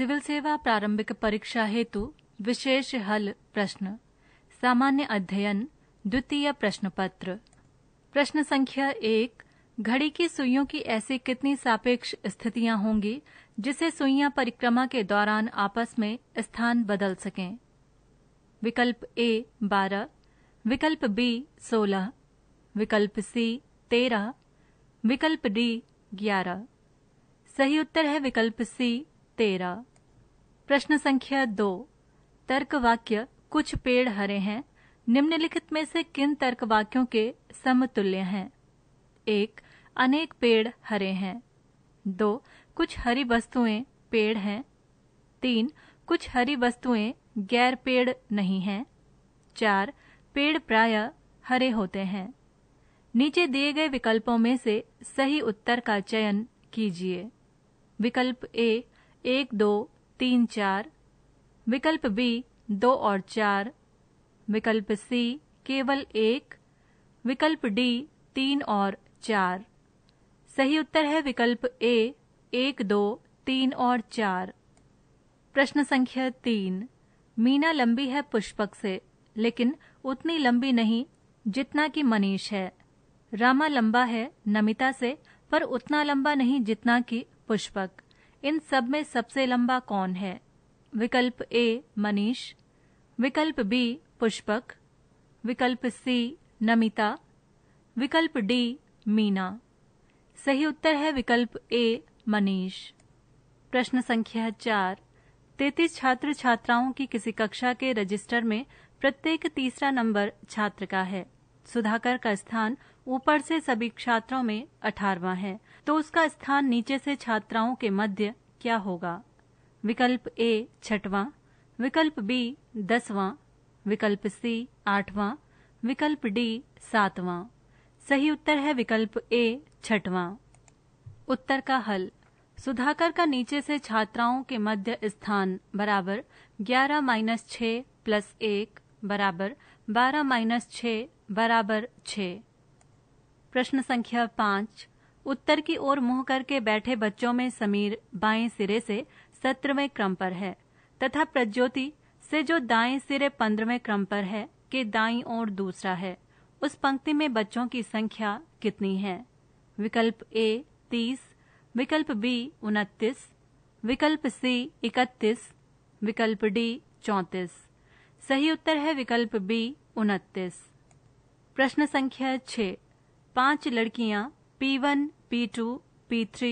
Civil सेवा प्रारंभिक परीक्षा हेतु विशेष हल प्रश्न सामान्य अध्ययन द्वितीय प्रश्न पत्र प्रश्न संख्या एक घड़ी की सुइयों की ऐसी कितनी सापेक्ष स्थितियां होंगी जिसे सुइयां परिक्रमा के दौरान आपस में स्थान बदल सकें विकल्प ए बारह विकल्प बी सोलह विकल्प सी तेरह विकल्प डी ग्यारह सही उत्तर है विकल्प सी तेरह प्रश्न संख्या दो तर्क वाक्य कुछ पेड़ हरे हैं निम्नलिखित में से किन तर्क वाक्यों के समतुल्य हैं एक अनेक पेड़ हरे हैं दो कुछ हरी वस्तुएं पेड़ हैं तीन कुछ हरी वस्तुएं गैर पेड़ नहीं हैं चार पेड़ प्राय हरे होते हैं नीचे दिए गए विकल्पों में से सही उत्तर का चयन कीजिए विकल्प ए एक दो तीन चार विकल्प बी दो और चार विकल्प सी केवल एक विकल्प डी तीन और चार सही उत्तर है विकल्प ए एक दो तीन और चार प्रश्न संख्या तीन मीना लंबी है पुष्पक से लेकिन उतनी लंबी नहीं जितना कि मनीष है रामा लंबा है नमिता से पर उतना लंबा नहीं जितना कि पुष्पक इन सब में सबसे लंबा कौन है विकल्प ए मनीष विकल्प बी पुष्पक विकल्प सी नमिता विकल्प डी मीना सही उत्तर है विकल्प ए मनीष प्रश्न संख्या चार तैतीस छात्र छात्राओं की किसी कक्षा के रजिस्टर में प्रत्येक तीसरा नंबर छात्र का है सुधाकर का स्थान ऊपर से सभी छात्रों में अठारवा है तो उसका स्थान नीचे से छात्राओं के मध्य क्या होगा विकल्प ए छठवां विकल्प बी दसवां विकल्प सी आठवां विकल्प डी सातवां सही उत्तर है विकल्प ए छठवां उत्तर का हल सुधाकर का नीचे से छात्राओं के मध्य स्थान बराबर ग्यारह माइनस छ प्लस एक बराबर बारह माइनस छ बराबर छ प्रश्न संख्या पांच उत्तर की ओर मुंह करके बैठे बच्चों में समीर बाएं सिरे से सत्रहवें क्रम पर है तथा प्रज्योति से जो दाएं सिरे पंद्रहवें क्रम पर है के दाई ओर दूसरा है उस पंक्ति में बच्चों की संख्या कितनी है विकल्प ए तीस विकल्प बी उनतीस विकल्प सी इकतीस विकल्प डी चौतीस सही उत्तर है विकल्प बी उनतीस प्रश्न संख्या छ पांच लड़कियां P1, P2, P3,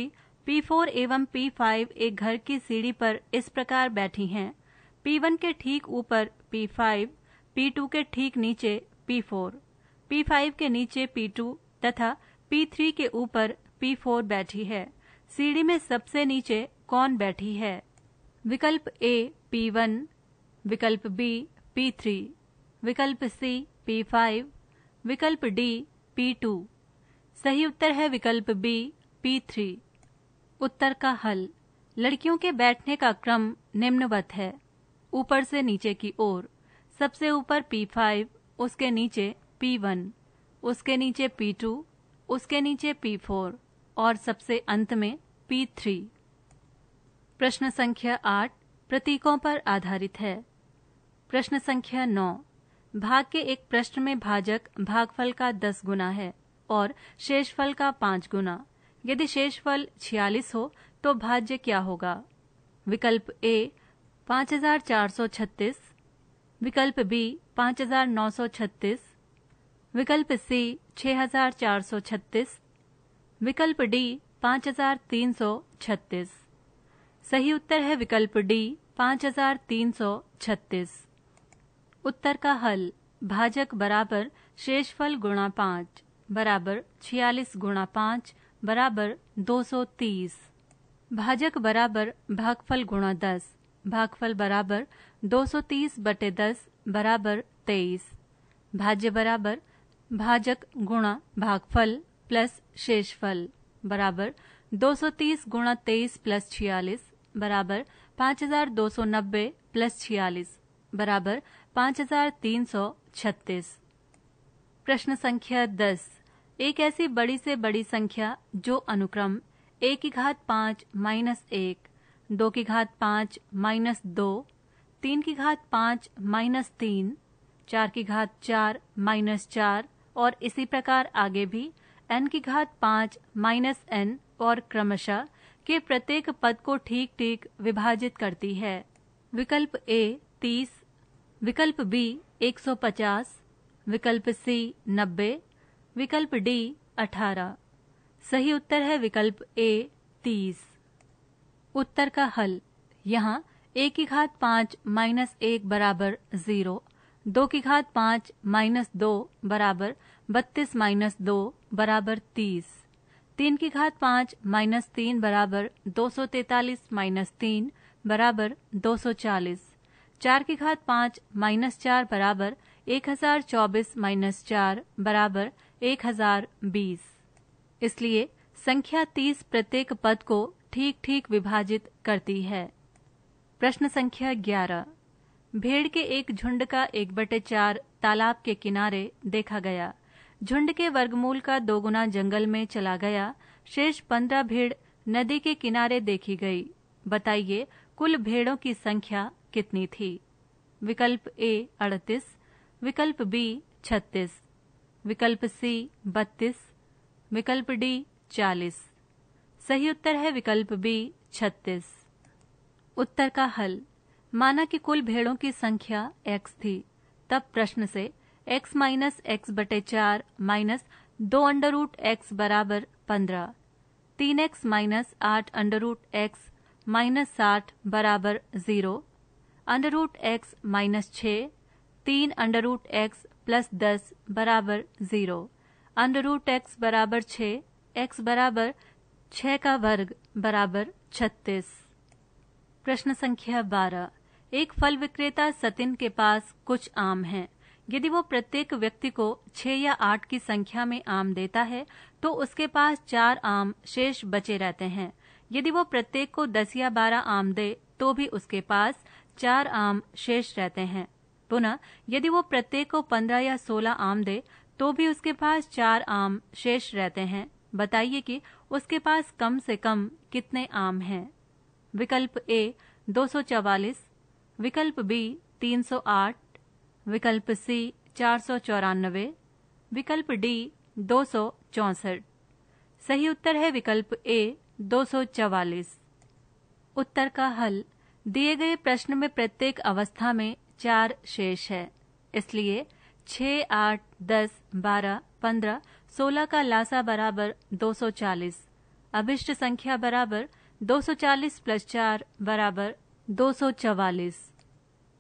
P4 एवं P5 एक घर की सीढ़ी पर इस प्रकार बैठी हैं। P1 के ठीक ऊपर P5, P2 के ठीक नीचे P4, P5 के नीचे P2 तथा P3 के ऊपर P4 बैठी है सीढ़ी में सबसे नीचे कौन बैठी है विकल्प ए P1, विकल्प बी P3, विकल्प सी P5, विकल्प डी P2 सही उत्तर है विकल्प बी पी थ्री उत्तर का हल लड़कियों के बैठने का क्रम निम्नवत है ऊपर से नीचे की ओर सबसे ऊपर पी फाइव उसके नीचे पी वन उसके नीचे पी टू उसके नीचे पी फोर और सबसे अंत में पी थ्री प्रश्न संख्या आठ प्रतीकों पर आधारित है प्रश्न संख्या नौ भाग के एक प्रश्न में भाजक भागफल का दस गुना है और शेषफल का पांच गुना यदि शेषफल छियालीस हो तो भाज्य क्या होगा विकल्प ए पांच हजार चार सौ छत्तीस विकल्प बी पांच हजार नौ सौ छत्तीस विकल्प सी छह हजार चार सौ छत्तीस विकल्प डी पांच हजार तीन सौ छत्तीस सही उत्तर है विकल्प डी पांच हजार तीन सौ छत्तीस उत्तर का हल भाजक बराबर शेषफल गुणा पांच बराबर छियालीस गुणा पाँच बराबर दो सौ तीस भाजक बराबर भागफल गुणा दस भागफल बराबर दो सौ तीस बटे दस बराबर तेईस भाज्य बराबर भाजक गुणा भागफल प्लस शेषफल बराबर दो सौ तीस गुणा तेईस प्लस छियालीस बराबर पाँच हजार दो सौ नब्बे प्लस छियालीस बराबर पाँच हजार तीन सौ छत्तीस प्रश्न संख्या दस एक ऐसी बड़ी से बड़ी संख्या जो अनुक्रम एक की घात पांच माइनस एक दो की घात पांच माइनस दो तीन की घात पांच माइनस तीन चार की घात चार माइनस चार और इसी प्रकार आगे भी एन की घात पांच माइनस एन और क्रमशः के प्रत्येक पद को ठीक ठीक विभाजित करती है विकल्प ए तीस विकल्प बी एक सौ पचास विकल्प सी नब्बे विकल्प डी अठारह सही उत्तर है विकल्प ए तीस उत्तर का हल यहाँ एक की घात पांच माइनस एक बराबर जीरो दो की घात पांच माइनस दो बराबर बत्तीस माइनस दो बराबर तीस तीन की घात पांच माइनस तीन बराबर दो सौ तैतालीस माइनस तीन बराबर दो सौ चालीस चार की घात पांच माइनस चार बराबर एक हजार चौबीस माइनस चार बराबर एक हजार बीस इसलिए संख्या तीस प्रत्येक पद को ठीक ठीक विभाजित करती है प्रश्न संख्या ग्यारह भेड़ के एक झुंड का एक बटे चार तालाब के किनारे देखा गया झुंड के वर्गमूल का दोगुना जंगल में चला गया शेष पंद्रह भेड़ नदी के किनारे देखी गई बताइए कुल भेड़ों की संख्या कितनी थी विकल्प ए अड़तीस विकल्प बी छत्तीस विकल्प सी बत्तीस विकल्प डी चालीस सही उत्तर है विकल्प बी छत्तीस उत्तर का हल माना कि कुल भेड़ों की संख्या x थी तब प्रश्न से x माइनस एक्स बटे चार माइनस दो अंडर रूट एक्स बराबर पंद्रह तीन एक्स माइनस आठ अंडर रूट एक्स माइनस साठ बराबर zero under root x minus छ तीन अंडर रूट एक्स प्लस दस बराबर ज़ीरो अंडर रूट एक्स बराबर छ एक्स बराबर छ का वर्ग बराबर छत्तीस प्रश्न संख्या बारह एक फल विक्रेता सतिन के पास कुछ आम हैं। यदि वो प्रत्येक व्यक्ति को छह या आठ की संख्या में आम देता है तो उसके पास चार आम शेष बचे रहते हैं यदि वो प्रत्येक को दस या बारह आम दे तो भी उसके पास चार आम शेष रहते हैं पुनः यदि वो प्रत्येक को पंद्रह या सोलह आम दे तो भी उसके पास चार आम शेष रहते हैं बताइए कि उसके पास कम से कम कितने आम हैं विकल्प ए 244, विकल्प बी 308, विकल्प सी चार विकल्प डी दो सही उत्तर है विकल्प ए 244। उत्तर का हल दिए गए प्रश्न में प्रत्येक अवस्था में चार शेष है इसलिए छह आठ दस बारह पंद्रह सोलह का लासा बराबर दो सौ चालीस अभिष्ट संख्या बराबर दो सौ चालीस प्लस चार बराबर दो सौ चवालीस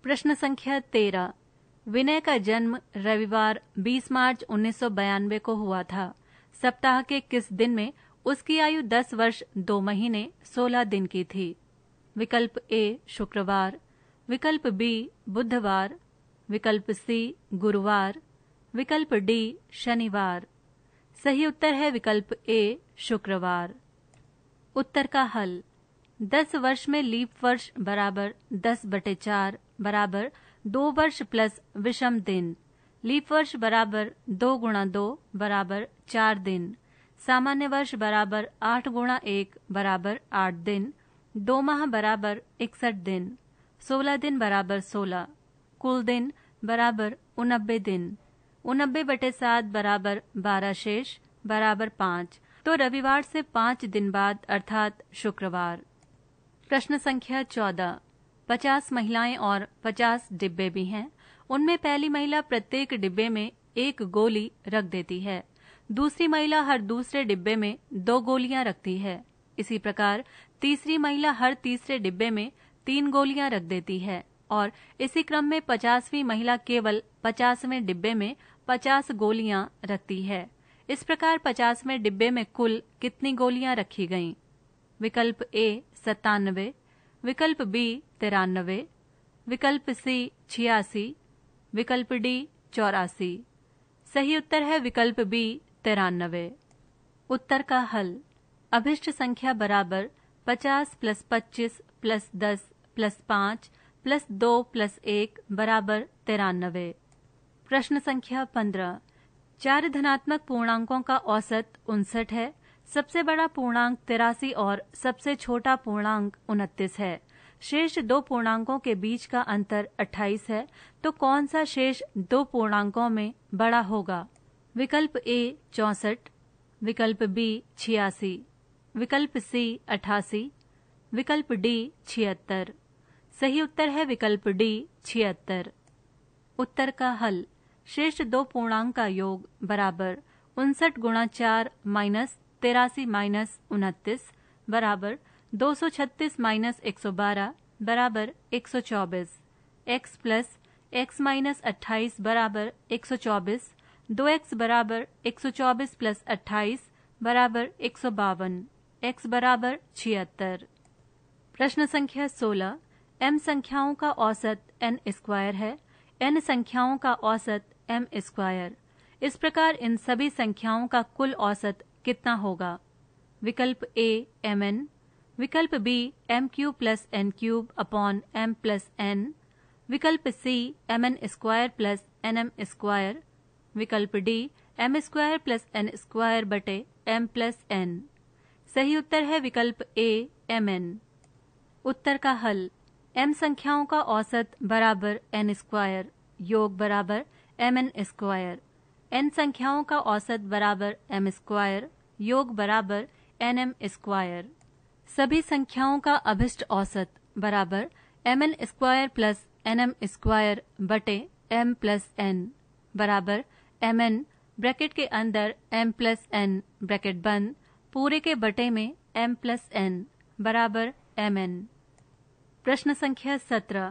प्रश्न संख्या तेरह विनय का जन्म रविवार 20 मार्च उन्नीस को हुआ था सप्ताह के किस दिन में उसकी आयु 10 वर्ष 2 महीने 16 दिन की थी विकल्प ए शुक्रवार विकल्प बी बुधवार विकल्प सी गुरुवार विकल्प डी शनिवार सही उत्तर है विकल्प ए शुक्रवार उत्तर का हल दस वर्ष में लीप वर्ष बराबर दस बटे चार बराबर दो वर्ष प्लस विषम दिन लीप वर्ष बराबर दो गुणा दो बराबर चार दिन सामान्य वर्ष बराबर आठ गुणा एक बराबर आठ दिन दो माह बराबर इकसठ दिन सोलह दिन बराबर सोलह कुल दिन बराबर उनबे दिन उनबे बटे सात बराबर बारह शेष बराबर पांच तो रविवार से पांच दिन बाद अर्थात शुक्रवार प्रश्न संख्या चौदह पचास महिलाएं और पचास डिब्बे भी हैं उनमें पहली महिला प्रत्येक डिब्बे में एक गोली रख देती है दूसरी महिला हर दूसरे डिब्बे में दो गोलियां रखती है इसी प्रकार तीसरी महिला हर तीसरे डिब्बे में तीन गोलियां रख देती है और इसी क्रम में पचासवीं महिला केवल पचासवें डिब्बे में पचास गोलियां रखती है इस प्रकार पचासवें डिब्बे में कुल कितनी गोलियां रखी गईं? विकल्प ए सत्तानवे विकल्प बी तिरानवे विकल्प सी छियासी विकल्प डी चौरासी सही उत्तर है विकल्प बी तिरानवे उत्तर का हल अभिष्ट संख्या बराबर पचास प्लस पच्चीस प्लस दस प्लस पांच प्लस दो प्लस एक बराबर तिरानबे प्रश्न संख्या पंद्रह चार धनात्मक पूर्णांकों का औसत उनसठ है सबसे बड़ा पूर्णांक तिरासी और सबसे छोटा पूर्णांक उनतीस है शेष दो पूर्णांकों के बीच का अंतर 28 है तो कौन सा शेष दो पूर्णांकों में बड़ा होगा विकल्प ए चौसठ विकल्प बी छियासी विकल्प सी अठासी विकल्प डी छिहत्तर सही उत्तर है विकल्प डी छिहत्तर उत्तर का हल श्रेष्ठ दो पूर्णांक का योग बराबर उनसठ गुणा चार माइनस तिरासी माइनस उनतीस बराबर दो सौ छत्तीस माइनस एक सौ बारह बराबर एक सौ चौबीस एक्स प्लस एक्स माइनस अट्ठाईस बराबर एक सौ चौबीस दो एक्स बराबर एक सौ चौबीस प्लस अट्ठाईस बराबर एक सौ बावन एक्स बराबर छिहत्तर प्रश्न संख्या सोलह एम संख्याओं का औसत एन स्क्वायर है एन संख्याओं का औसत एम स्क्वायर इस प्रकार इन सभी संख्याओं का कुल औसत कितना होगा विकल्प ए एम एन विकल्प B m q plus n cube upon m plus n विकल्प C m n square plus n m square विकल्प D m square plus n square बटे एम प्लस एन सही उत्तर है विकल्प ए एम एन उत्तर का हल एम संख्याओं का औसत बराबर एन स्क्वायर योग बराबर एम एन स्क्वायर एन संख्याओं का औसत बराबर एम स्क्वायर योग बराबर एन एम स्क्वायर सभी संख्याओं का अभिष्ट औसत बराबर m n square plus n m square बटे एम प्लस एन बराबर एम एन ब्रैकेट के अंदर एम प्लस एन ब्रैकेट बंद पूरे के बटे में एम प्लस एन बराबर एम एन प्रश्न संख्या सत्रह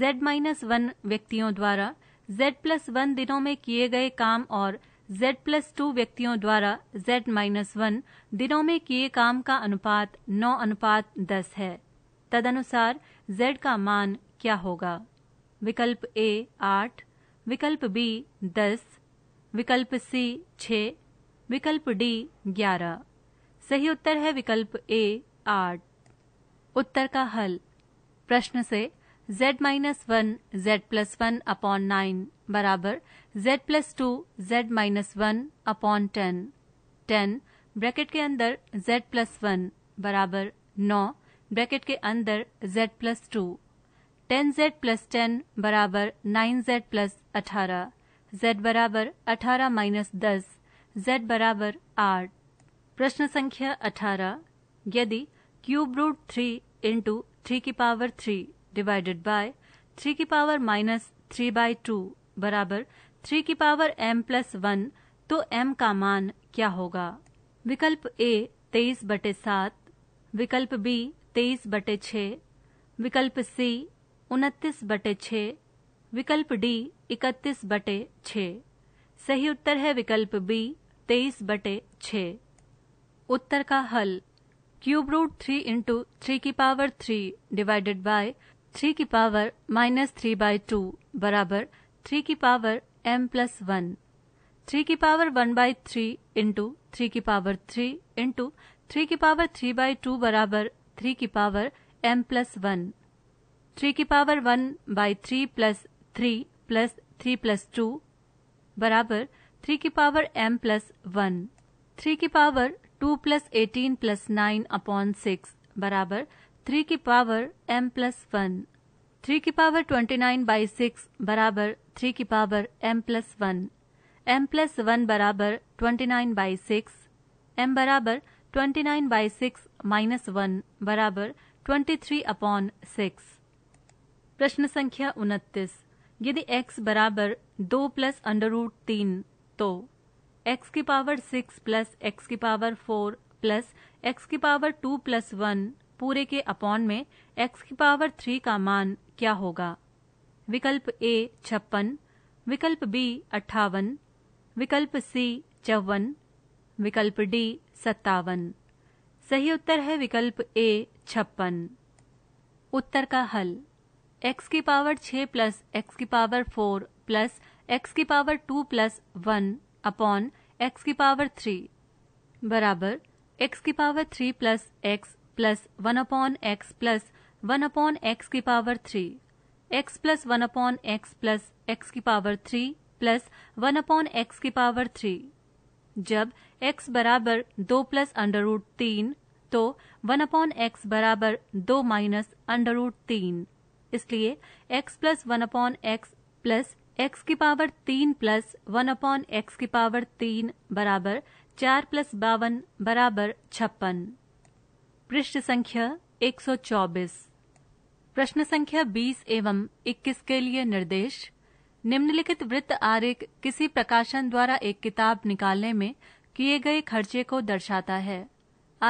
जेड माइनस वन व्यक्तियों द्वारा जेड प्लस वन दिनों में किए गए काम और जेड प्लस टू व्यक्तियों द्वारा जेड माइनस वन दिनों में किए काम का अनुपात नौ अनुपात दस है तदनुसार जेड का मान क्या होगा विकल्प ए आठ विकल्प बी दस विकल्प सी छ विकल्प डी ग्यारह सही उत्तर है विकल्प ए आठ उत्तर का हल प्रश्न से z minus one z plus one upon nine बराबर z plus two z minus one upon ten ten bracket के अंदर z प्लस वन बराबर नौ ब्रैकेट के अंदर z plus two ten z plus ten बराबर नाइन जेड प्लस अठारह z बराबर अठारह माइनस दस जेड बराबर आठ प्रश्न संख्या अठारह यदि cube root three into three की power three divided by three की power minus three by two बराबर थ्री की पावर एम प्लस वन तो एम का मान क्या होगा विकल्प ए तेईस बटे सात विकल्प बी तेईस बटे छ विकल्प सी उनतीस बटे छ विकल्प डी इकतीस बटे छ सही उत्तर है विकल्प बी तेईस बटे छ उत्तर का हल cube root three into three की power three divided by three की power minus three by two बराबर थ्री की power m plus one three की power one by three into three की पावर थ्री इंटू थ्री की power three by two बराबर three की power m plus one three की power one by three plus three plus three plus two बराबर three की power m plus one three की power two plus eighteen plus nine upon six बराबर three की power m plus one three की power twenty nine by six बराबर three की power m plus one m plus one बराबर twenty nine by six m बराबर twenty nine by six minus one बराबर twenty three upon six प्रश्न संख्या उनतीस यदि x बराबर दो प्लस अंडर रूट तीन तो एक्स की पावर सिक्स प्लस एक्स की पावर फोर प्लस एक्स की पावर टू प्लस वन पूरे के अपॉन में एक्स की पावर थ्री का मान क्या होगा विकल्प ए छप्पन विकल्प बी अट्ठावन विकल्प सी चौवन विकल्प डी सत्तावन सही उत्तर है विकल्प ए छप्पन उत्तर का हल एक्स की पावर छ प्लस एक्स की पावर फोर प्लस एक्स की power two plus one upon x की पावर थ्री बराबर एक्स की power three plus x plus one upon x plus one upon x की power three x plus one upon x plus x की power three plus one upon x की power three जब x बराबर दो plus under root तीन तो one upon x बराबर दो माइनस अंडर रूट तीन इसलिए x plus one upon x plus x की पावर तीन प्लस वन अपॉन एक्स की पावर तीन बराबर चार प्लस बावन बराबर छप्पन पृष्ठ संख्या एक सौ चौबीस प्रश्न संख्या 20 एवं 21 के लिए निर्देश निम्नलिखित वृत्त आरेख किसी प्रकाशन द्वारा एक किताब निकालने में किए गए खर्चे को दर्शाता है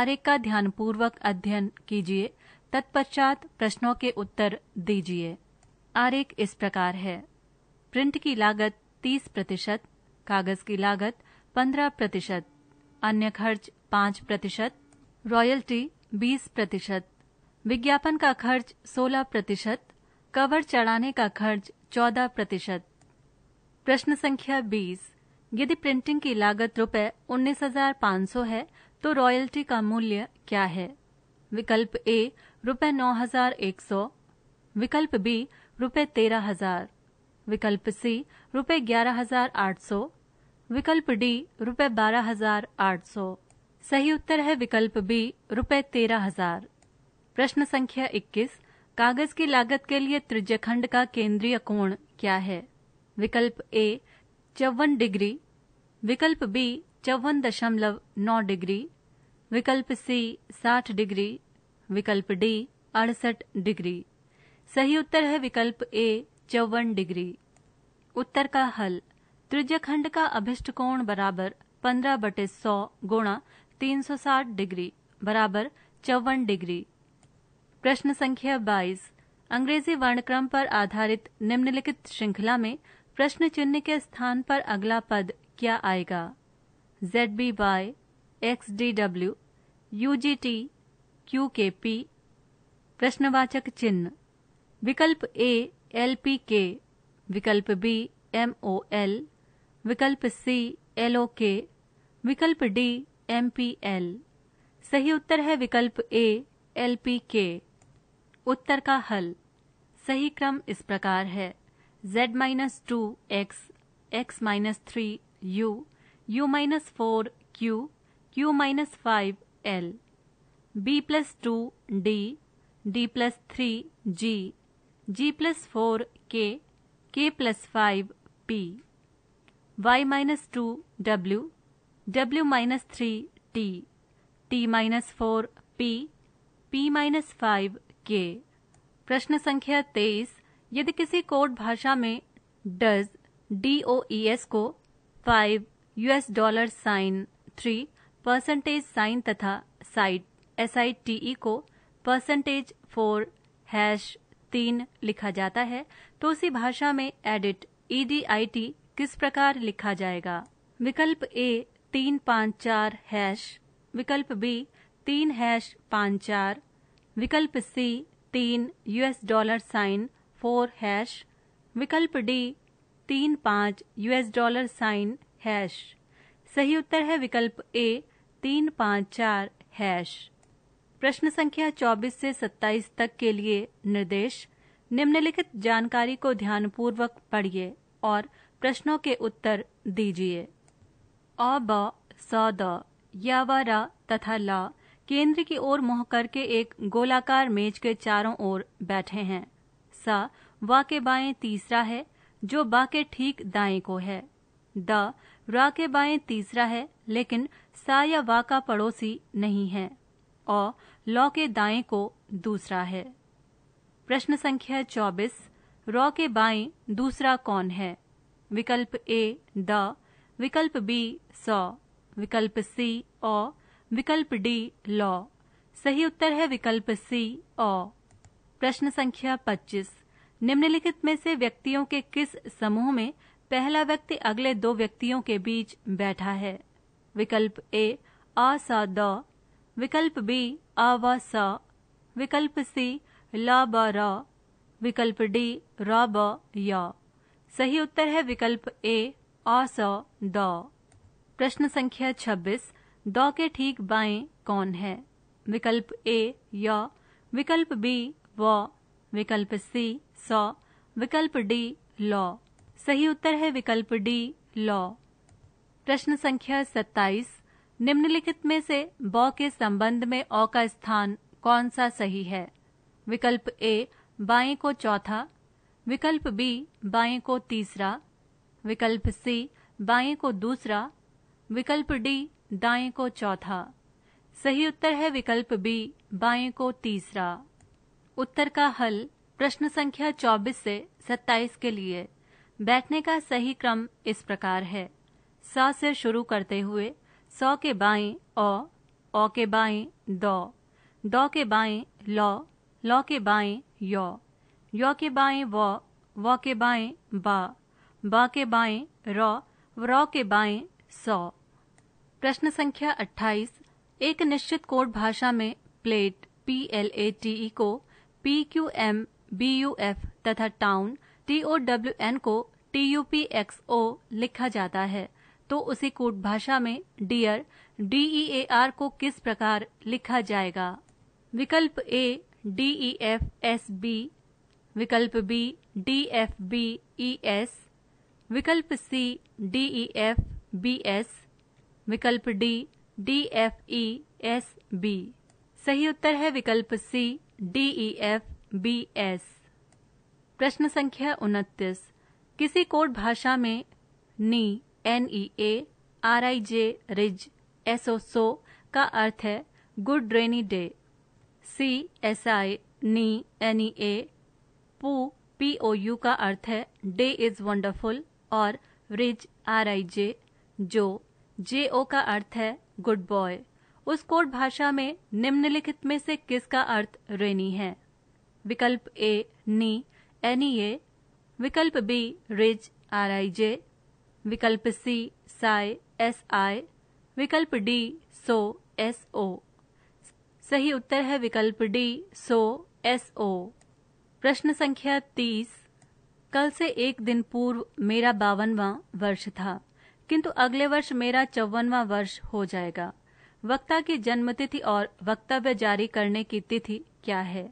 आरेख का ध्यानपूर्वक अध्ययन कीजिए तत्पश्चात प्रश्नों के उत्तर दीजिए आरेख इस प्रकार है प्रिंट की लागत 30 प्रतिशत कागज की लागत 15 प्रतिशत अन्य खर्च 5 प्रतिशत रॉयल्टी 20 प्रतिशत विज्ञापन का खर्च 16 प्रतिशत कवर चढ़ाने का खर्च 14 प्रतिशत प्रश्न संख्या 20 यदि प्रिंटिंग की लागत रुपए 19,500 है तो रॉयल्टी का मूल्य क्या है विकल्प ए रुपए 9,100 विकल्प बी रुपए हजार विकल्प सी रुपये ग्यारह हजार आठ सौ विकल्प डी रुपये बारह हजार आठ सौ सही उत्तर है विकल्प बी रुपये तेरह हजार प्रश्न संख्या इक्कीस कागज की लागत के लिए त्रिज्यखंड का केंद्रीय कोण क्या है विकल्प ए चौवन डिग्री विकल्प बी चौवन दशमलव नौ डिग्री विकल्प सी साठ डिग्री विकल्प डी अड़सठ डिग्री सही उत्तर है विकल्प ए चौवन डिग्री उत्तर का हल त्रिज्यखंड खंड का अभिष्ट कोण बराबर पंद्रह बटे सौ गुणा तीन सौ साठ डिग्री बराबर चौवन डिग्री प्रश्न संख्या बाईस अंग्रेजी वर्णक्रम पर आधारित निम्नलिखित श्रृंखला में प्रश्न चिन्ह के स्थान पर अगला पद क्या आएगा Z B Y X D W U G T Q K P प्रश्नवाचक चिन्ह विकल्प ए एल पी के विकल्प बी एम ओ एल विकल्प सी एल ओ के विकल्प डी एम पी एल सही उत्तर है विकल्प ए एल पी के उत्तर का हल सही क्रम इस प्रकार है z minus two X X minus three U U minus four Q Q minus five L B plus two D D plus three G G plus four K K plus five P Y minus two W W minus three T T minus four P P minus five K प्रश्न संख्या तेईस यदि किसी code भाषा में does D O E S e को five US dollar sign three percentage sign तथा site S I T E को परसेंटेज फोर हैश तीन लिखा जाता है तो उसी भाषा में एडिट ईडीआईटी किस प्रकार लिखा जाएगा विकल्प ए तीन पाँच चार हैश विकल्प बी तीन हैश पाँच चार विकल्प सी तीन US dollar sign four hash विकल्प डी तीन पाँच यूएस डॉलर साइन हैश सही उत्तर है विकल्प ए तीन पाँच चार हैश प्रश्न संख्या 24 से 27 तक के लिए निर्देश निम्नलिखित जानकारी को ध्यानपूर्वक पढ़िए और प्रश्नों के उत्तर दीजिए अ ब स द या व र तथा ल केंद्र की ओर मुंह करके एक गोलाकार मेज के चारों ओर बैठे हैं सा वा के बाएं तीसरा है जो बा के ठीक दाएं को है द रा के बाएं तीसरा है लेकिन सा या वा का पड़ोसी नहीं है और लॉ के दाएं को दूसरा है प्रश्न संख्या चौबीस रॉ के बाएं दूसरा कौन है विकल्प ए द विकल्प बी सौ विकल्प सी ओ विकल्प डी लॉ सही उत्तर है विकल्प सी ओ प्रश्न संख्या पच्चीस निम्नलिखित में से व्यक्तियों के किस समूह में पहला व्यक्ति अगले दो व्यक्तियों के बीच बैठा है विकल्प ए अ स द विकल्प बी आ व स विकल्प सी ल ब विकल्प डी र ब सही उत्तर है विकल्प ए अ स द प्रश्न संख्या 26 द के ठीक बाएं कौन है विकल्प ए य विकल्प बी व विकल्प सी स विकल्प डी लॉ सही उत्तर है विकल्प डी लॉ प्रश्न संख्या सत्ताईस निम्नलिखित में से ब के संबंध में अ का स्थान कौन सा सही है विकल्प ए बाएं को चौथा विकल्प बी बाएं को तीसरा विकल्प सी बाएं को दूसरा विकल्प डी दाएं को चौथा सही उत्तर है विकल्प बी बाएं को तीसरा उत्तर का हल प्रश्न संख्या 24 से 27 के लिए बैठने का सही क्रम इस प्रकार है सा से शुरू करते हुए सौ के बाएं अ अ के बाएं द द के बाएं ल ल के बाएं य य के बाएं व व के बाएं बा ब के बाएं र र के बाएं सौ प्रश्न संख्या 28 एक निश्चित कोड भाषा में plate P L A T E को P Q M B U F तथा town T O W N को T U P X O लिखा जाता है तो उसे कोट भाषा में डियर डीई ए आर को किस प्रकार लिखा जाएगा विकल्प A D E F S B विकल्प B D F B E S विकल्प C D E F B S विकल्प D D F E S B सही उत्तर है विकल्प C D E F B S प्रश्न संख्या उनतीस किसी कोड भाषा में नी N E A R I J रिज एसओ सो का अर्थ है good rainy day C S I नी एन ई ए पू पी ओ यू का अर्थ है डे इज वंडरफुल और रिज आर आई जे जो जे ओ का अर्थ है गुड बॉय उस कोड भाषा में निम्नलिखित में से किसका अर्थ रेनी है विकल्प ए नी एन ई ए विकल्प बी रिज आर आई जे विकल्प सी साय एस आई विकल्प डी सो एस ओ सही उत्तर है विकल्प डी सो एस ओ प्रश्न संख्या तीस कल से एक दिन पूर्व मेरा बावनवा वर्ष था किंतु अगले वर्ष मेरा चौवनवा वर्ष हो जाएगा वक्ता की जन्मतिथि और वक्तव्य जारी करने की तिथि क्या है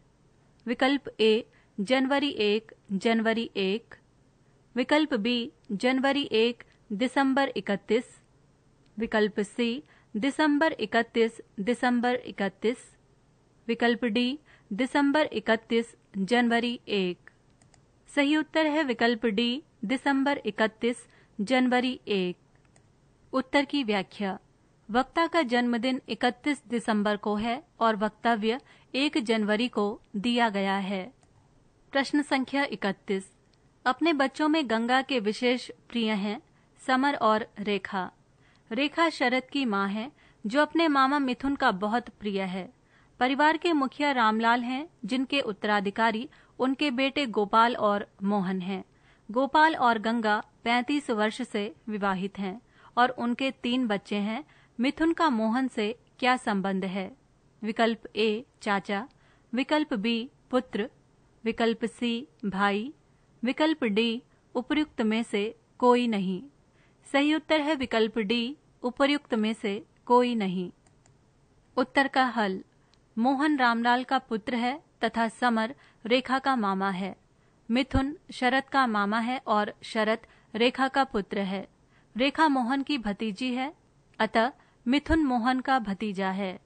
विकल्प ए जनवरी एक जनवरी एक विकल्प बी जनवरी एक दिसंबर इकतीस विकल्प सी दिसंबर इकतीस दिसंबर इकतीस विकल्प डी दिसंबर इकतीस जनवरी एक सही उत्तर है विकल्प डी दिसंबर इकतीस जनवरी एक उत्तर की व्याख्या वक्ता का जन्मदिन 31 दिसंबर को है और वक्तव्य 1 जनवरी को दिया गया है प्रश्न संख्या अपने बच्चों में गंगा के विशेष प्रिय हैं समर और रेखा रेखा शरद की माँ है जो अपने मामा मिथुन का बहुत प्रिय है परिवार के मुखिया रामलाल हैं जिनके उत्तराधिकारी उनके बेटे गोपाल और मोहन हैं गोपाल और गंगा 35 वर्ष से विवाहित हैं और उनके तीन बच्चे हैं मिथुन का मोहन से क्या संबंध है विकल्प ए चाचा विकल्प बी पुत्र विकल्प सी भाई विकल्प डी उपर्युक्त में से कोई नहीं सही उत्तर है विकल्प डी उपर्युक्त में से कोई नहीं उत्तर का हल मोहन रामलाल का पुत्र है तथा समर रेखा का मामा है मिथुन शरद का मामा है और शरद रेखा का पुत्र है रेखा मोहन की भतीजी है अतः मिथुन मोहन का भतीजा है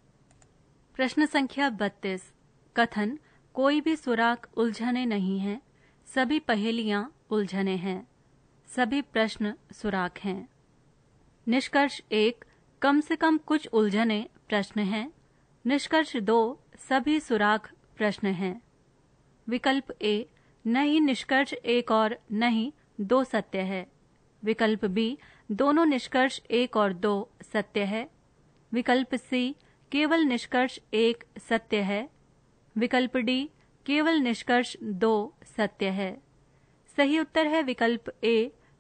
प्रश्न संख्या बत्तीस कथन कोई भी सुराग उलझने नहीं है सभी पहेलियां उलझने हैं सभी प्रश्न सुराख हैं निष्कर्ष एक कम से कम कुछ उलझने प्रश्न हैं निष्कर्ष दो सभी सुराख प्रश्न हैं विकल्प ए नहीं निष्कर्ष एक और नहीं दो सत्य है विकल्प बी दोनों निष्कर्ष एक और दो सत्य है विकल्प सी केवल निष्कर्ष एक सत्य है विकल्प डी केवल निष्कर्ष दो सत्य है सही उत्तर है विकल्प ए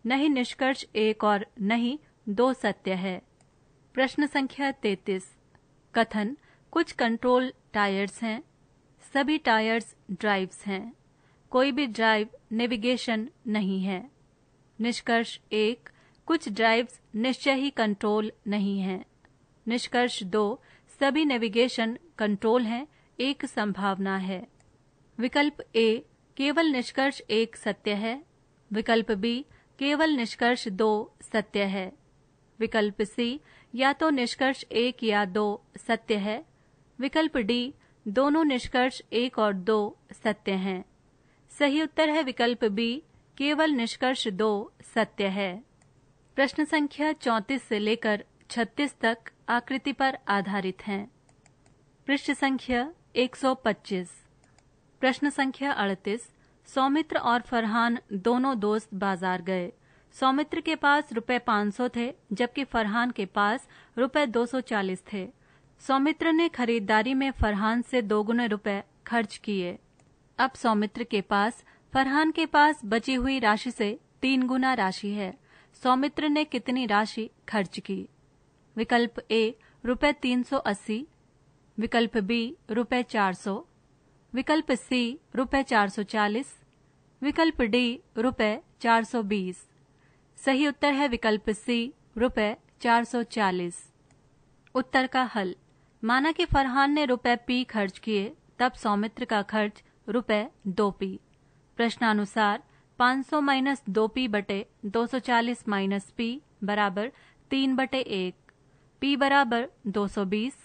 नहीं निष्कर्ष एक और नहीं दो सत्य है प्रश्न संख्या तैतीस कथन कुछ कंट्रोल टायर्स हैं सभी टायर्स ड्राइव्स हैं कोई भी ड्राइव नेविगेशन नहीं है निष्कर्ष एक कुछ ड्राइव्स निश्चय ही कंट्रोल नहीं है निष्कर्ष दो सभी नेविगेशन कंट्रोल हैं एक संभावना है विकल्प ए केवल निष्कर्ष एक सत्य है विकल्प बी केवल निष्कर्ष दो सत्य है विकल्प सी या तो निष्कर्ष एक या दो सत्य है विकल्प डी दोनों निष्कर्ष एक और दो सत्य हैं सही उत्तर है विकल्प बी केवल निष्कर्ष दो सत्य है प्रश्न संख्या 34 से लेकर 36 तक आकृति पर आधारित हैं पृष्ठ संख्या 125 प्रश्न संख्या अड़तीस सौमित्र और फरहान दोनों दोस्त बाजार गए सौमित्र के पास रुपए 500 थे जबकि फरहान के पास रुपए 240 थे सौमित्र ने खरीदारी में फरहान से दोगुने रुपए खर्च किए अब सौमित्र के पास फरहान के पास बची हुई राशि से तीन गुना राशि है सौमित्र ने कितनी राशि खर्च की विकल्प ए रुपए तीन विकल्प बी रुपए चार विकल्प सी रुपए चार सौ चालीस विकल्प डी रुपए चार सौ बीस सही उत्तर है विकल्प सी रुपए चार सौ चालीस उत्तर का हल माना कि फरहान ने रुपए पी खर्च किए तब सौमित्र का खर्च रुपए दो पी प्रश्नानुसार 500 माइनस दो पी बटे दो सौ चालीस माइनस पी बराबर तीन बटे एक पी बराबर दो सौ बीस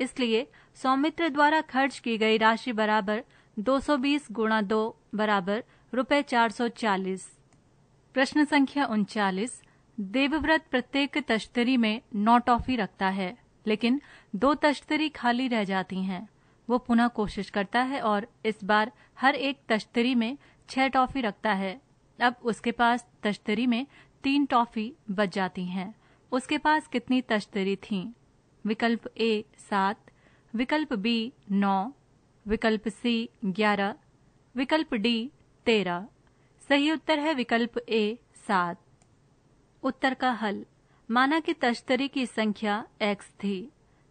इसलिए सौमित्र द्वारा खर्च की गई राशि बराबर 220 गुणा दो बराबर रूपए चार प्रश्न संख्या उनचालीस देवव्रत प्रत्येक तश्तरी में नौ टॉफी रखता है लेकिन दो तश्तरी खाली रह जाती हैं। वो पुनः कोशिश करता है और इस बार हर एक तश्तरी में छह टॉफी रखता है अब उसके पास तश्तरी में तीन टॉफी बच जाती हैं उसके पास कितनी तश्तरी थी विकल्प ए सात विकल्प बी नौ विकल्प सी ग्यारह विकल्प डी तेरह सही उत्तर है विकल्प ए सात उत्तर का हल माना कि तश्तरी की संख्या x थी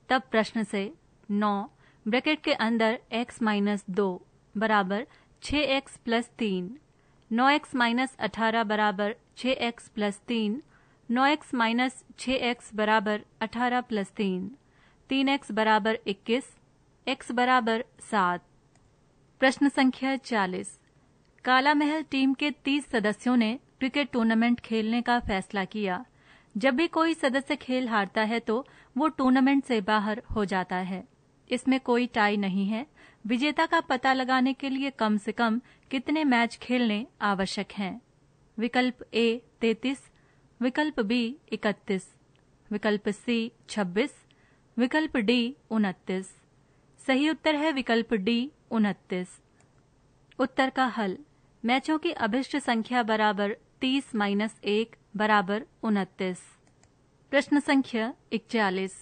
तब प्रश्न से नौ ब्रैकेट के अंदर x माइनस दो बराबर छ एक्स प्लस तीन नौ एक्स माइनस अठारह बराबर छ एक्स प्लस तीन नौ एक्स माइनस छ एक्स बराबर अठारह प्लस तीन तीन एक्स बराबर इक्कीस एक्स बराबर सात प्रश्न संख्या चालीस काला महल टीम के तीस सदस्यों ने क्रिकेट टूर्नामेंट खेलने का फैसला किया जब भी कोई सदस्य खेल हारता है तो वो टूर्नामेंट से बाहर हो जाता है इसमें कोई टाई नहीं है विजेता का पता लगाने के लिए कम से कम कितने मैच खेलने आवश्यक हैं विकल्प ए तैतीस विकल्प बी इकतीस विकल्प सी छब्बीस विकल्प डी उनतीस सही उत्तर है विकल्प डी उनतीस उत्तर का हल मैचों की अभिष्ट संख्या बराबर तीस माइनस एक बराबर उनतीस प्रश्न संख्या इकचालीस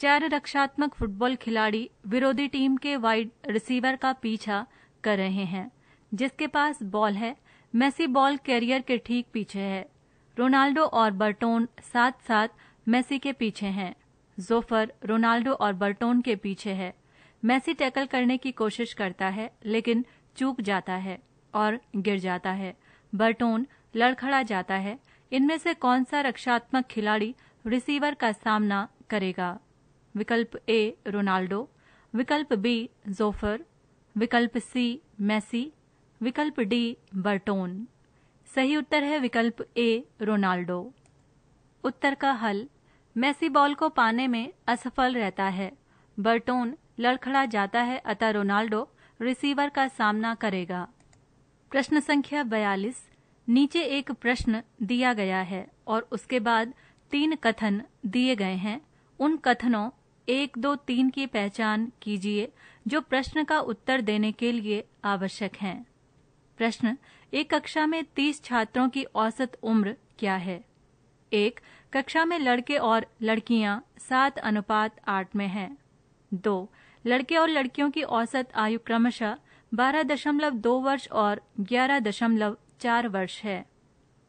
चार रक्षात्मक फुटबॉल खिलाड़ी विरोधी टीम के वाइड रिसीवर का पीछा कर रहे हैं जिसके पास बॉल है मेसी बॉल कैरियर के ठीक पीछे है रोनाल्डो और बर्टोन साथ साथ मेसी के पीछे हैं जोफर रोनाल्डो और बर्टोन के पीछे है मैसी टैकल करने की कोशिश करता है लेकिन चूक जाता है और गिर जाता है बर्टोन लड़खड़ा जाता है इनमें से कौन सा रक्षात्मक खिलाड़ी रिसीवर का सामना करेगा विकल्प ए रोनाल्डो विकल्प बी जोफर विकल्प सी मैसी विकल्प डी बर्टोन सही उत्तर है विकल्प ए रोनाल्डो उत्तर का हल मैसी बॉल को पाने में असफल रहता है बर्टोन लड़खड़ा जाता है अतः रोनाल्डो रिसीवर का सामना करेगा प्रश्न संख्या बयालीस नीचे एक प्रश्न दिया गया है और उसके बाद तीन कथन दिए गए हैं उन कथनों एक दो तीन की पहचान कीजिए जो प्रश्न का उत्तर देने के लिए आवश्यक हैं। प्रश्न एक कक्षा में तीस छात्रों की औसत उम्र क्या है एक कक्षा में लड़के और लड़कियां सात अनुपात आठ में हैं दो लड़के और लड़कियों की औसत आयु क्रमशः बारह दशमलव दो वर्ष और ग्यारह दशमलव चार वर्ष है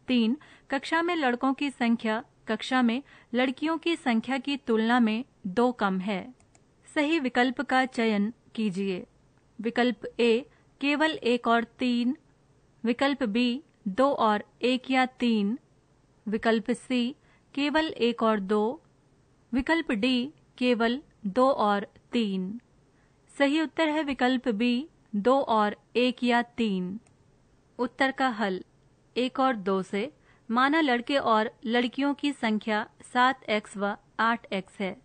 तीन कक्षा में लड़कों की संख्या कक्षा में लड़कियों की संख्या की तुलना में दो कम है सही विकल्प का चयन कीजिए विकल्प ए केवल एक और तीन विकल्प बी दो और एक या तीन विकल्प सी केवल एक और दो विकल्प डी केवल दो और तीन सही उत्तर है विकल्प बी दो और एक या तीन उत्तर का हल एक और दो से माना लड़के और लड़कियों की संख्या सात एक्स व आठ एक्स है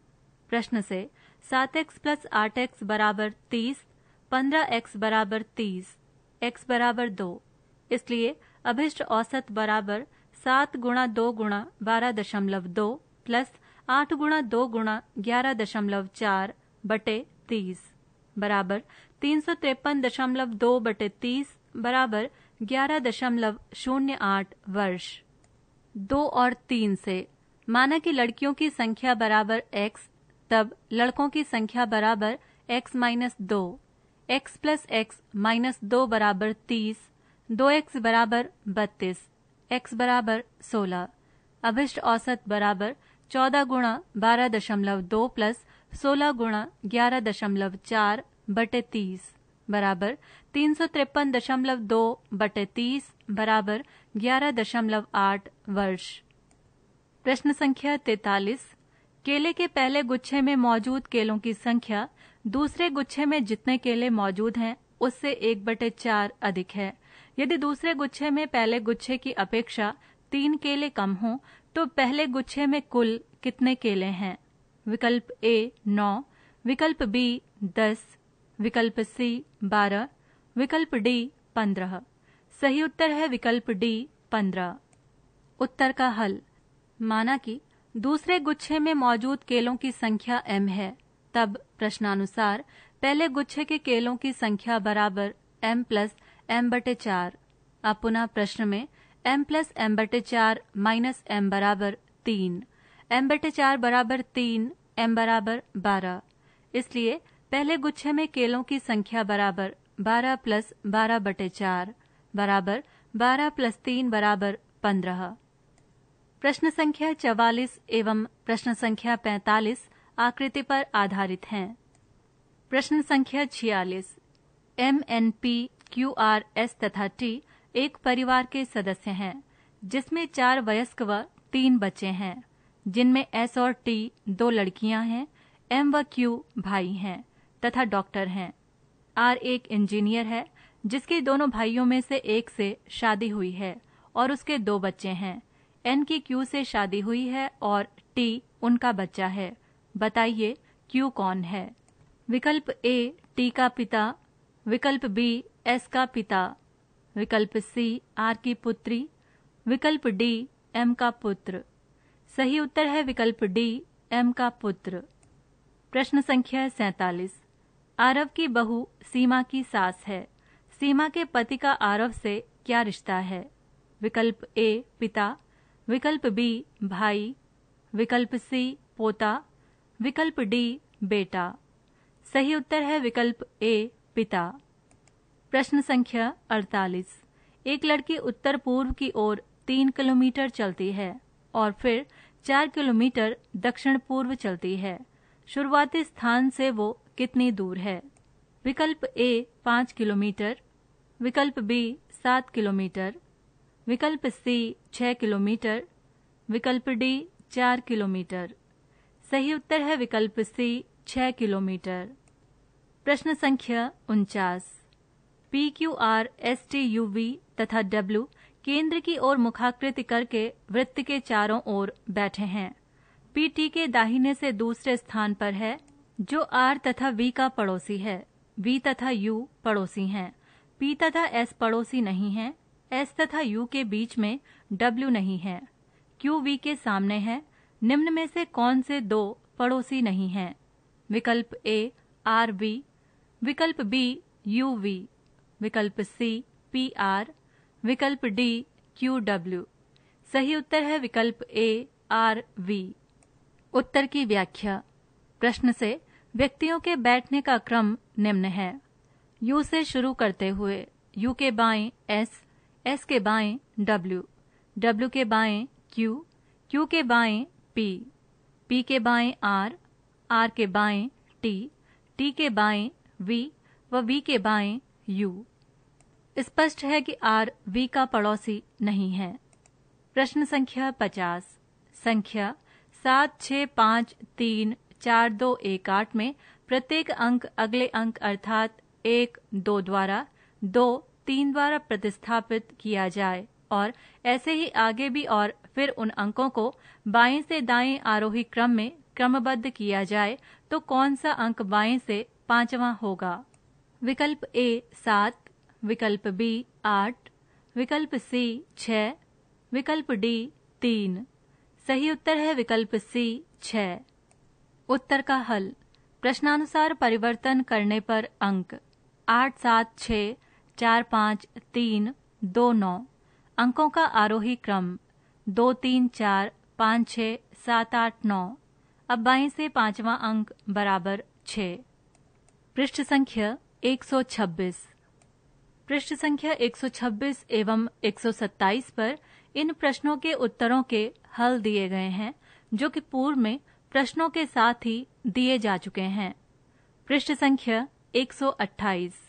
प्रश्न से सात एक्स प्लस आठ एक्स बराबर तीस पंद्रह एक्स बराबर तीस एक्स बराबर दो इसलिए अभिष्ट औसत बराबर सात गुणा दो गुणा बारह दशमलव दो प्लस आठ गुणा दो गुणा ग्यारह दशमलव चार बटे तीस बराबर तीन सौ तिरपन दशमलव दो बटे तीस बराबर ग्यारह दशमलव शून्य आठ वर्ष दो और तीन से माना कि लड़कियों की संख्या बराबर एक्स तब लड़कों की संख्या बराबर एक्स माइनस दो एक्स प्लस एक्स माइनस दो बराबर तीस दो एक्स बराबर बत्तीस एक्स बराबर सोलह अभिष्ट औसत बराबर चौदह गुणा बारह दशमलव दो प्लस सोलह गुणा ग्यारह दशमलव चार बटे तीस बराबर तीन सौ तिरपन दशमलव दो बटे तीस बराबर ग्यारह दशमलव आठ वर्ष प्रश्न संख्या तैतालीस केले के पहले गुच्छे में मौजूद केलों की संख्या दूसरे गुच्छे में जितने केले मौजूद हैं उससे एक बटे चार अधिक है यदि दूसरे गुच्छे में पहले गुच्छे की अपेक्षा तीन केले कम हों तो पहले गुच्छे में कुल कितने केले हैं विकल्प ए नौ विकल्प बी दस विकल्प सी बारह विकल्प डी पंद्रह सही उत्तर है विकल्प डी पंद्रह उत्तर का हल माना कि दूसरे गुच्छे में मौजूद केलों की संख्या एम है तब प्रश्नानुसार पहले गुच्छे के केलों की संख्या बराबर एम प्लस एम बटे चार अब पुनः प्रश्न में एम प्लस एम बटे चार माइनस एम बराबर तीन एम बटे चार बराबर तीन एम बराबर बारह इसलिए पहले गुच्छे में केलों की संख्या बराबर बारह प्लस बारह बटे चार बराबर बारह प्लस तीन बराबर पंद्रह प्रश्न संख्या चवालीस एवं प्रश्न संख्या पैंतालीस आकृति पर आधारित हैं प्रश्न संख्या छियालीस M N P Q R S तथा टी एक परिवार के सदस्य हैं जिसमें चार वयस्क व तीन बच्चे हैं जिनमें एस और टी दो लड़कियां हैं एम व क्यू भाई हैं तथा डॉक्टर हैं आर एक इंजीनियर है जिसके दोनों भाइयों में से एक से शादी हुई है और उसके दो बच्चे हैं एन की क्यू से शादी हुई है और टी उनका बच्चा है बताइए क्यू कौन है विकल्प ए टी का पिता विकल्प बी एस का पिता विकल्प सी आर की पुत्री विकल्प डी एम का पुत्र सही उत्तर है विकल्प डी एम का पुत्र प्रश्न संख्या सैतालीस आरव की बहू सीमा की सास है सीमा के पति का आरव से क्या रिश्ता है विकल्प ए पिता विकल्प बी भाई विकल्प सी पोता विकल्प डी बेटा सही उत्तर है विकल्प ए पिता प्रश्न संख्या अड़तालीस एक लड़की उत्तर पूर्व की ओर तीन किलोमीटर चलती है और फिर चार किलोमीटर दक्षिण पूर्व चलती है शुरुआती स्थान से वो कितनी दूर है विकल्प ए पाँच किलोमीटर विकल्प बी सात किलोमीटर विकल्प सी छह किलोमीटर विकल्प डी चार किलोमीटर सही उत्तर है विकल्प सी छह किलोमीटर प्रश्न संख्या उनचास P Q R S T U V तथा डब्ल्यू केंद्र की ओर मुखाकृति करके वृत्त के चारों ओर बैठे हैं पी टी के दाहिने से दूसरे स्थान पर है जो आर तथा वी का पड़ोसी है वी तथा यू पड़ोसी हैं पी तथा एस पड़ोसी नहीं है एस तथा यू के बीच में डब्ल्यू नहीं है क्यू वी के सामने है निम्न में से कौन से दो पड़ोसी नहीं हैं विकल्प ए आर वी विकल्प बी यू वी विकल्प सी पी आर विकल्प डी क्यू डब्ल्यू सही उत्तर है विकल्प ए आर वी उत्तर की व्याख्या प्रश्न से व्यक्तियों के बैठने का क्रम निम्न है यू से शुरू करते हुए यू के बाएं एस एस के बाएं डब्ल्यू डब्ल्यू के बाएं क्यू क्यू के बाएं पी पी के बाएं आर आर के बाएं टी टी के बाएं V व V के बाएं U स्पष्ट है कि R V का पड़ोसी नहीं है प्रश्न संख्या पचास संख्या सात छ पांच तीन चार दो एक आठ में प्रत्येक अंक अगले अंक अर्थात एक दो द्वारा दो तीन द्वारा प्रतिस्थापित किया जाए और ऐसे ही आगे भी और फिर उन अंकों को बाएं से दाएं आरोही क्रम में क्रमबद्ध किया जाए तो कौन सा अंक बाएं से पांचवा होगा विकल्प ए सात विकल्प बी आठ विकल्प सी छ विकल्प डी तीन सही उत्तर है विकल्प सी छ उत्तर का हल प्रश्नानुसार परिवर्तन करने पर अंक आठ सात छ चार पाँच तीन दो नौ अंकों का आरोही क्रम दो तीन चार पाँच छ सात आठ नौ अब बाई से पांचवा अंक बराबर छः पृष्ठ संख्या 126 पृष्ठ संख्या 126 एवं 127 पर इन प्रश्नों के उत्तरों के हल दिए गए हैं जो कि पूर्व में प्रश्नों के साथ ही दिए जा चुके हैं पृष्ठ संख्या 128